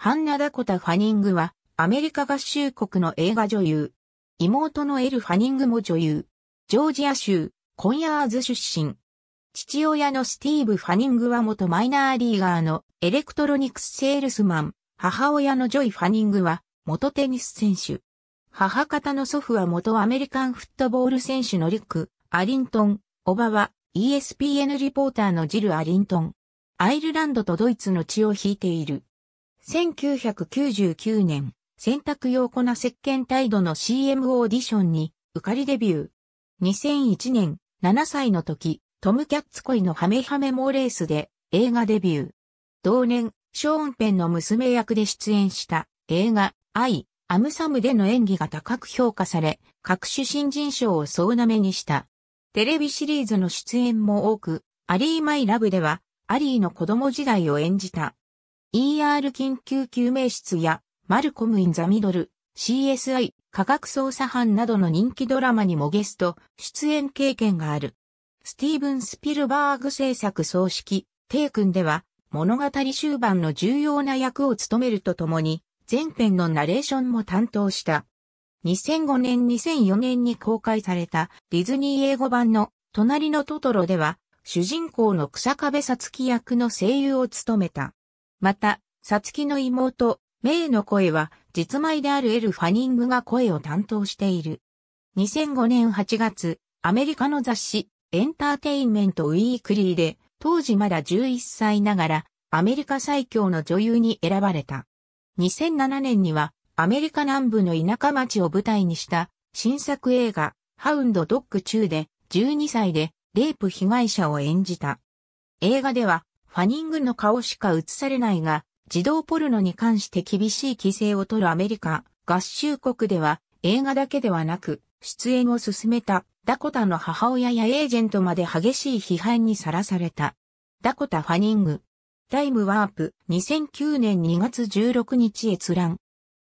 ハンナ・ダコタ・ファニングは、アメリカ合衆国の映画女優。妹のエル・ファニングも女優。ジョージア州、コンヤーズ出身。父親のスティーブ・ファニングは元マイナーリーガーのエレクトロニクスセールスマン。母親のジョイ・ファニングは元テニス選手。母方の祖父は元アメリカンフットボール選手のリック・アリントン。おばは ESPN リポーターのジル・アリントン。アイルランドとドイツの血を引いている。1999年、洗濯用粉石鹸態度の CM オーディションに受かりデビュー。2001年、7歳の時、トム・キャッツ恋のハメハメモーレースで映画デビュー。同年、ショーン・ペンの娘役で出演した映画、アイ、アムサムでの演技が高く評価され、各種新人賞を総なめにした。テレビシリーズの出演も多く、アリー・マイ・ラブでは、アリーの子供時代を演じた。ER 緊急救命室や、マルコム・イン・ザ・ミドル、CSI、科学捜査班などの人気ドラマにもゲスト、出演経験がある。スティーブン・スピルバーグ制作葬式、テイ君では、物語終盤の重要な役を務めるとともに、前編のナレーションも担当した。2005年2004年に公開されたディズニー英語版の隣のトトロでは、主人公の草壁さつき役の声優を務めた。また、サツキの妹、メイの声は、実米であるエル・ファニングが声を担当している。2005年8月、アメリカの雑誌、エンターテインメント・ウィークリーで、当時まだ11歳ながら、アメリカ最強の女優に選ばれた。2007年には、アメリカ南部の田舎町を舞台にした、新作映画、ハウンド・ドッグ・チューで、12歳で、レイプ被害者を演じた。映画では、ファニングの顔しか映されないが、児童ポルノに関して厳しい規制を取るアメリカ合衆国では映画だけではなく出演を進めたダコタの母親やエージェントまで激しい批判にさらされた。ダコタ・ファニング。タイムワープ2009年2月16日閲覧。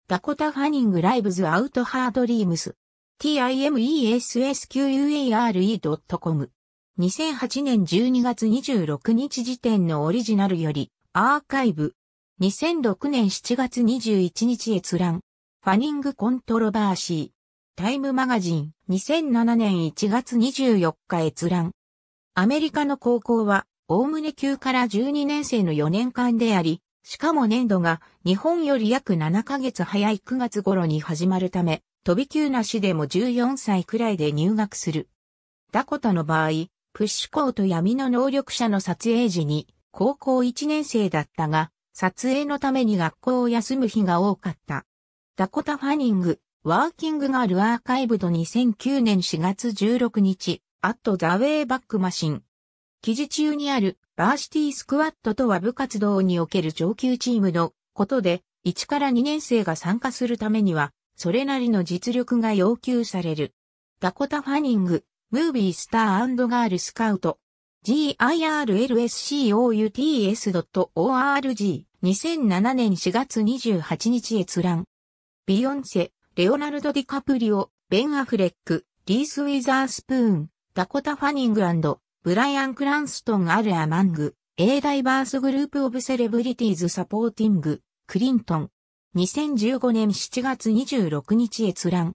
ダコタ・ファニングライブズアウトハードリームス。t i m e e s q e a r e c o m 2008年12月26日時点のオリジナルより、アーカイブ。2006年7月21日閲覧。ファニングコントロバーシー。タイムマガジン。2007年1月24日閲覧。アメリカの高校は、おおむね9から12年生の4年間であり、しかも年度が日本より約7ヶ月早い9月頃に始まるため、飛び級なしでも14歳くらいで入学する。ダコタの場合、プッシュコート闇の能力者の撮影時に、高校1年生だったが、撮影のために学校を休む日が多かった。ダコタ・ファニング、ワーキングガールアーカイブド2009年4月16日、アット・ザ・ウェイ・バック・マシン。記事中にある、バーシティ・スクワットとは部活動における上級チームのことで、1から2年生が参加するためには、それなりの実力が要求される。ダコタ・ファニング、ムービースターガールスカウト girlscouts.org 2007年4月28日閲覧ビヨンセ、レオナルド・ディカプリオ、ベン・アフレック、リース・ウィザースプーン、ダコタ・ファニングブライアン・クランストン・アル・アマング、A ダイバースグループ・オブ・セレブリティーズ・サポーティング、クリントン。2015年7月26日閲覧。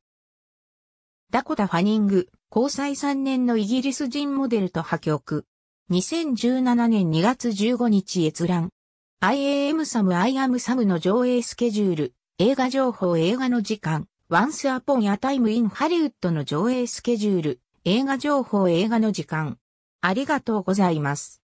ダコタ・ファニング、交際3年のイギリス人モデルと破局。2017年2月15日閲覧。IAM サム I am サムの上映スケジュール、映画情報映画の時間、Once Upon a Time in Hollywood の上映スケジュール、映画情報映画の時間。ありがとうございます。